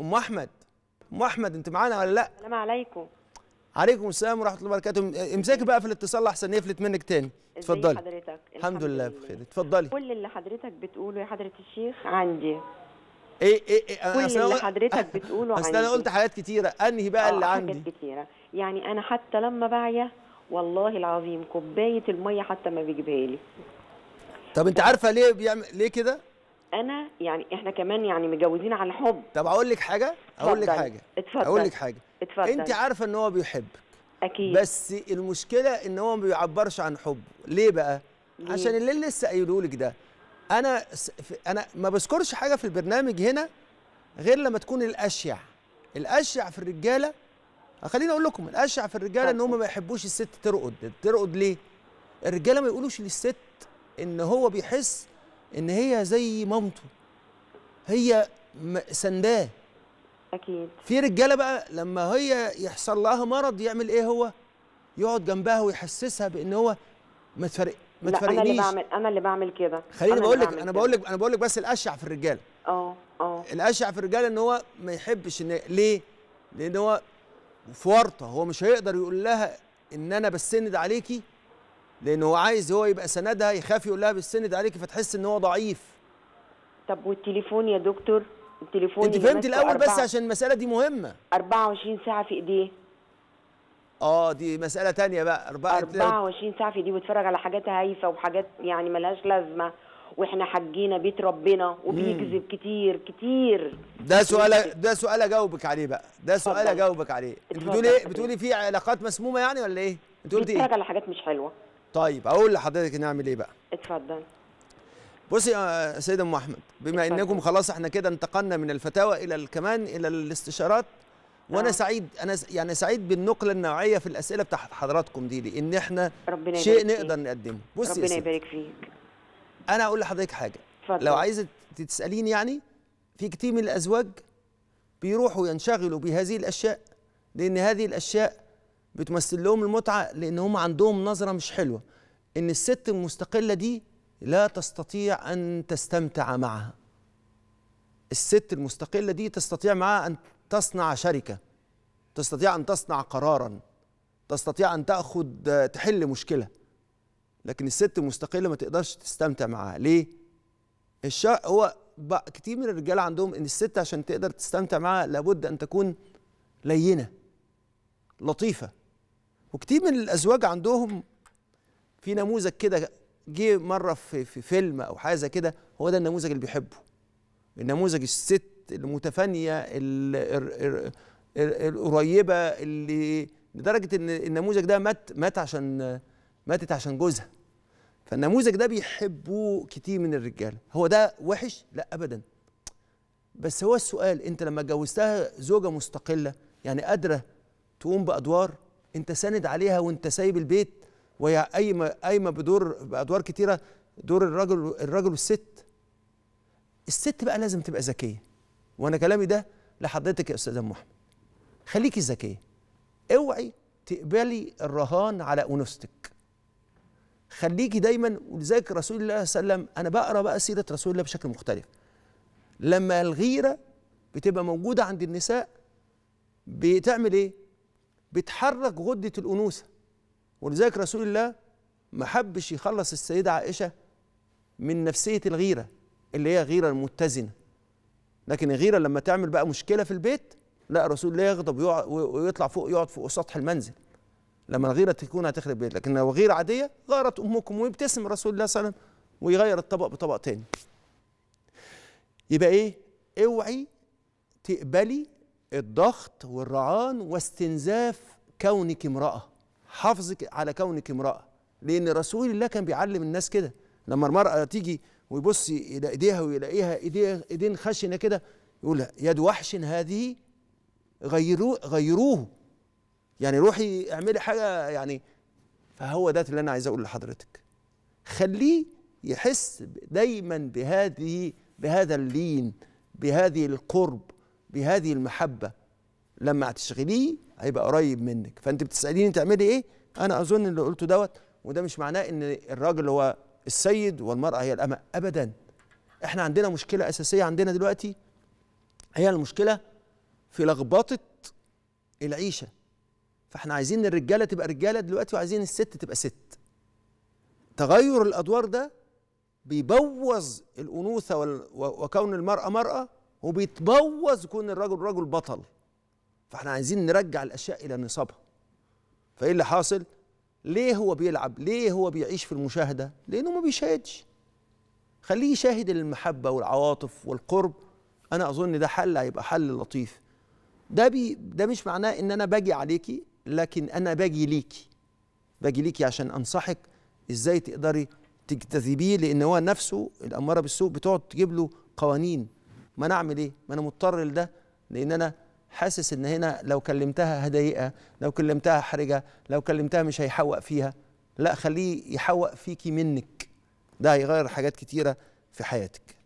ام احمد ام احمد انت معانا ولا لا السلام عليكم عليكم السلام ورحمه الله وبركاته امسكي بقى في الاتصال احسن يفلت منك تاني اتفضلي حضرتك الحمد لله بخير اتفضلي كل اللي حضرتك بتقوله يا حضره الشيخ عندي ايه ايه, إيه انا كل اللي حضرتك بتقوله عندي اصل انا قلت حاجات كتيره انهي بقى اللي آه، عندي حاجات كتيره يعني انا حتى لما بعيا والله العظيم كوبايه الميه حتى ما بيجيبها لي طب انت عارفه ليه بيعمل ليه كده انا يعني احنا كمان يعني متجوزين على حب طب اقول لك حاجه اقول لك حاجه اتفضل اقول لك حاجه اتفضل انت عارفه ان هو بيحبك اكيد بس المشكله ان هو ما بيعبرش عن حبه ليه بقى ليه؟ عشان اللي لسه قايله لك ده انا انا ما بذكرش حاجه في البرنامج هنا غير لما تكون الاشيع الاشيع في الرجاله خليني اقول لكم الاشيع في الرجاله ان هم ما يحبوش الست ترقد ترقد ليه الرجاله ما يقولوش للست ان هو بيحس ان هي زي مامته هي سنداه اكيد في رجاله بقى لما هي يحصل لها مرض يعمل ايه هو يقعد جنبها ويحسسها بان هو ما تفرق ما تفرقنيش انا اللي بعمل انا اللي بعمل كده خليني بقول لك انا بقول لك انا بقول لك بس الاشع في الرجاله اه اه الاشع في الرجاله ان هو ما يحبش ان ليه لان هو في ورطه هو مش هيقدر يقول لها ان انا بسند عليكي لأنه هو عايز هو يبقى سندها يخاف يقول لها بالسند عليكي فتحس ان هو ضعيف طب والتليفون يا دكتور التليفون انت فهمت الاول بس عشان المساله دي مهمه 24 ساعه في ايديه اه دي مساله ثانيه بقى 24 ساعه في ايديه ويتفرج على حاجات هايفه وحاجات يعني ملهاش لازمه واحنا حجينا بيت ربنا وبيكذب كتير كتير ده سؤال ده سؤال اجاوبك عليه بقى ده سؤال اجاوبك عليه بتقولي ايه بتقولي في علاقات مسمومه يعني ولا ايه انت قلتي ايه بيتفرج على حاجات مش حلوه طيب اقول لحضرتك نعمل ايه بقى اتفضل بصي يا سيد ام احمد بما اتفضل. انكم خلاص احنا كده انتقلنا من الفتاوى الى كمان الى الاستشارات وانا آه. سعيد انا يعني سعيد بالنقله النوعيه في الاسئله بتاعت حضراتكم دي لان احنا ربنا شيء نقدر نقدمه بصي ربنا يبارك فيك انا اقول لحضرتك حاجه اتفضل. لو عايزه تساليني يعني في كتير من الازواج بيروحوا ينشغلوا بهذه الاشياء لان هذه الاشياء بتمثل لهم المتعه لان هم عندهم نظره مش حلوه ان الست المستقله دي لا تستطيع ان تستمتع معها الست المستقله دي تستطيع معها ان تصنع شركه تستطيع ان تصنع قرارا تستطيع ان تاخذ تحل مشكله لكن الست المستقله ما تقدرش تستمتع معاها ليه الشرع هو كتير من الرجال عندهم ان الست عشان تقدر تستمتع معاها لابد ان تكون لينه لطيفه وكتير من الازواج عندهم في نموذج كده جه مره في, في فيلم او حاجه كده هو ده النموذج اللي بيحبه النموذج الست المتفانيه القريبه اللي لدرجه ان النموذج ده مات مات عشان ماتت عشان جوزها فالنموذج ده بيحبوه كتير من الرجاله هو ده وحش لا ابدا بس هو السؤال انت لما جوزتها زوجه مستقله يعني قادره تقوم بادوار انت ساند عليها وانت سايب البيت وهي قايمه قايمه بدور بادوار كتيره دور الرجل الرجل والست الست بقى لازم تبقى ذكيه وانا كلامي ده لحضرتك يا استاذه محمد خليكي ذكيه اوعي تقبلي الرهان على انوثتك خليكي دايما ولذلك رسول الله صلى الله عليه وسلم انا بقرا بقى سيره رسول الله بشكل مختلف لما الغيره بتبقى موجوده عند النساء بتعمل ايه بتحرك غدة الأنوثة ولذلك رسول الله ما حبش يخلص السيدة عائشة من نفسية الغيرة اللي هي غيرة متزنة لكن الغيرة لما تعمل بقى مشكلة في البيت لا رسول الله يغضب ويطلع فوق يقعد فوق سطح المنزل لما الغيرة تكون هتخرب البيت لكن لو غيرة عادية غارت أمكم ويبتسم رسول الله صلى الله عليه وسلم ويغير الطبق بطبق تاني يبقى إيه؟ اوعي تقبلي الضغط والرعان واستنزاف كونك امرأة حافظك على كونك امرأة لأن رسول الله كان بيعلم الناس كده لما المرأة تيجي ويبص إلى إيديها ويلاقيها إيديها إيدين خشنة كده يقول يد وحش هذه غيروه غيروه يعني روحي اعملي حاجة يعني فهو ده اللي أنا عايز أقول لحضرتك خليه يحس دايما بهذه بهذا اللين بهذه القرب بهذه المحبه لما هتشغليه هيبقى قريب منك فانت بتساليني تعملي ايه انا اظن اللي قلته دوت وده مش معناه ان الراجل هو السيد والمراه هي الامه ابدا احنا عندنا مشكله اساسيه عندنا دلوقتي هي المشكله في لخبطه العيشه فاحنا عايزين الرجاله تبقى رجاله دلوقتي وعايزين الست تبقى ست تغير الادوار ده بيبوظ الانوثه وكون المراه مراه وبيتبوظ كون الرجل رجل بطل فاحنا عايزين نرجع الاشياء الى نصابها فايه اللي حاصل ليه هو بيلعب ليه هو بيعيش في المشاهده لانه ما بيشاهدش خليه يشاهد المحبه والعواطف والقرب انا اظن ده حل هيبقى حل لطيف ده بي ده مش معناه ان انا باجي عليكي لكن انا باجي ليكي باجي ليكي عشان انصحك ازاي تقدري تجتذبيه لان هو نفسه الاماره بالسوء بتقعد تجيب له قوانين ما انا اعمل ايه ما انا مضطر لده لان انا حاسس ان هنا لو كلمتها هضايقها لو كلمتها حرجه لو كلمتها مش هيحوق فيها لا خليه يحوق فيكي منك ده هيغير حاجات كتيره في حياتك